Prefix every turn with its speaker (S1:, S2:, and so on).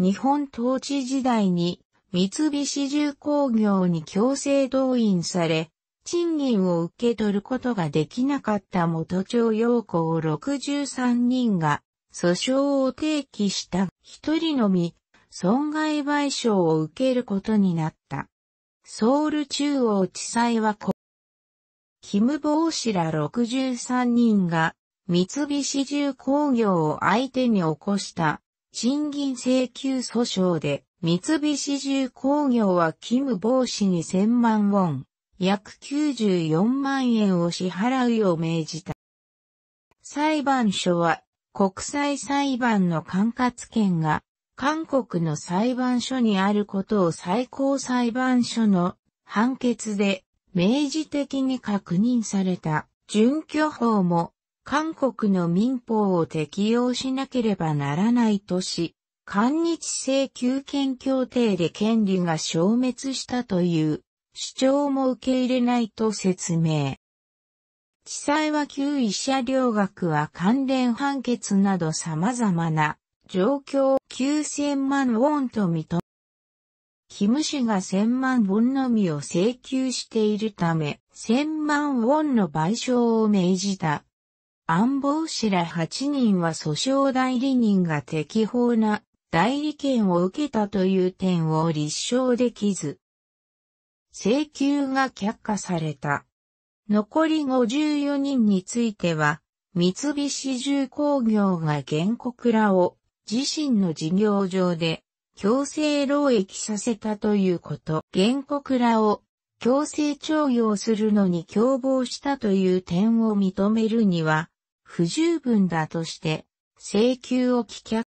S1: 日本統治時代に三菱重
S2: 工業に強制動員され、賃金を受け取ることができなかった元徴用工63人が訴訟を提起した一人のみ損害賠償を受けることになった。ソウル中央地裁はこ、キム・ボウシら63人が三菱重工業を相手に起こした賃金請求訴訟で、三菱重工業は勤務防止に千万ウォン、約九十四万円を支払うよう命じた。裁判所は、国際裁判の管轄権が、韓国の裁判所にあることを最高裁判所の判決で、明示的に確認された、準拠法も韓国の民法を適用しなければならないとし、韓日請求権協定で権利が消滅したという主張も受け入れないと説明。地裁は旧医者両学は関連判決など様々な状況9000万ウォンと認め、キム氏が1000万ウォンのみを請求しているため、1000万ウォンの賠償を命じた。安保氏ら8人は訴訟代理人が適法な代理権を受けたという点を立証できず、請求が却下された。残り54人については、三菱重工業が原告らを自身の事業上で強制労役させたということ。原告らを強制徴用するのに共謀したという点
S1: を認めるには、不十分だとして、請求を棄却